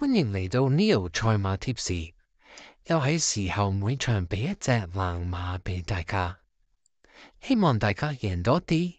欢迎嚟到呢度赛马 Tips，又喺时候每场俾一只冷马俾大家，希望大家赢多啲。